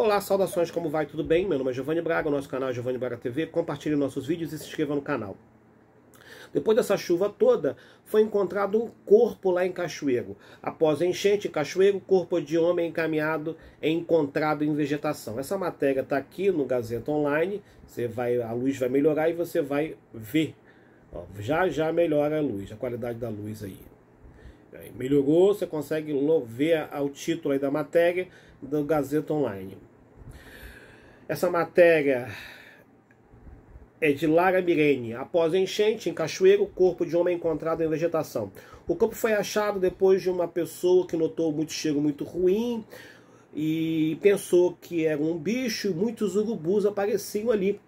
Olá, saudações, como vai? Tudo bem? Meu nome é Giovanni Braga, nosso canal é Giovanni Braga TV. Compartilhe nossos vídeos e se inscreva no canal. Depois dessa chuva toda, foi encontrado um corpo lá em Cachoeiro. Após a enchente em Cachoeiro, corpo de homem encaminhado é encontrado em vegetação. Essa matéria está aqui no Gazeta Online. Você vai, a luz vai melhorar e você vai ver. Ó, já já melhora a luz, a qualidade da luz aí. Aí é, melhorou, você consegue ver o título aí da matéria do Gazeta Online. Essa matéria é de Lara Mirene. Após enchente em Cachoeiro, corpo de homem encontrado em vegetação. O corpo foi achado depois de uma pessoa que notou muito cheiro muito ruim e pensou que era um bicho. Muitos urubus apareciam ali.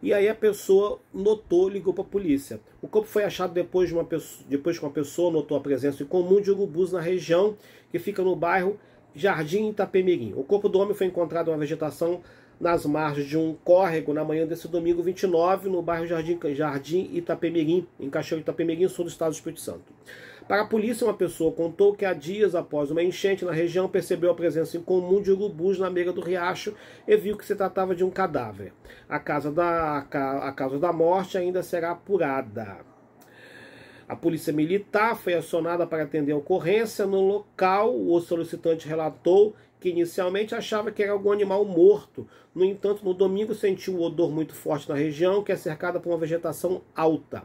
E aí a pessoa notou, ligou para a polícia. O corpo foi achado depois, de uma pessoa, depois que uma pessoa notou a presença incomum de urubus na região, que fica no bairro Jardim Itapemirim. O corpo do homem foi encontrado em uma vegetação nas margens de um córrego na manhã desse domingo 29, no bairro Jardim, Jardim Itapemirim, em Cachorro Itapemirim, sul do estado do Espírito Santo. Para a polícia, uma pessoa contou que há dias após uma enchente na região percebeu a presença incomum de urubus na beira do riacho e viu que se tratava de um cadáver. A causa da, a causa da morte ainda será apurada. A polícia militar foi acionada para atender a ocorrência. No local, o solicitante relatou que inicialmente achava que era algum animal morto. No entanto, no domingo sentiu um odor muito forte na região, que é cercada por uma vegetação alta.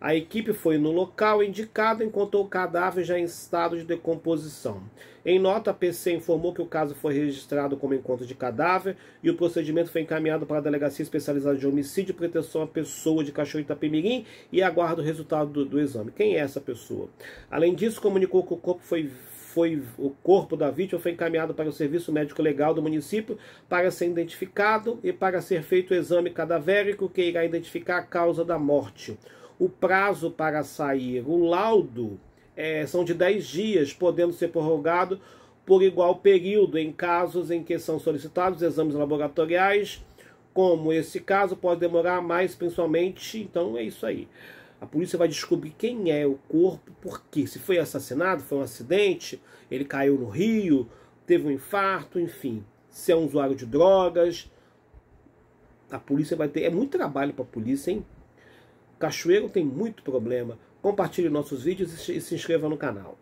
A equipe foi no local indicado e encontrou o cadáver já em estado de decomposição. Em nota, a PC informou que o caso foi registrado como encontro de cadáver e o procedimento foi encaminhado para a Delegacia Especializada de Homicídio e Proteção à Pessoa de Cachorro Itapemirim e aguarda o resultado do, do exame. Quem é essa pessoa? Além disso, comunicou que o corpo foi foi o corpo da vítima foi encaminhado para o serviço médico legal do município para ser identificado e para ser feito o exame cadavérico que irá identificar a causa da morte. O prazo para sair o laudo é, são de 10 dias, podendo ser prorrogado por igual período em casos em que são solicitados exames laboratoriais, como esse caso pode demorar mais, principalmente. Então é isso aí. A polícia vai descobrir quem é o corpo, porque se foi assassinado, foi um acidente, ele caiu no rio, teve um infarto, enfim. Se é um usuário de drogas, a polícia vai ter. É muito trabalho para a polícia, hein? Cachoeiro tem muito problema. Compartilhe nossos vídeos e se inscreva no canal.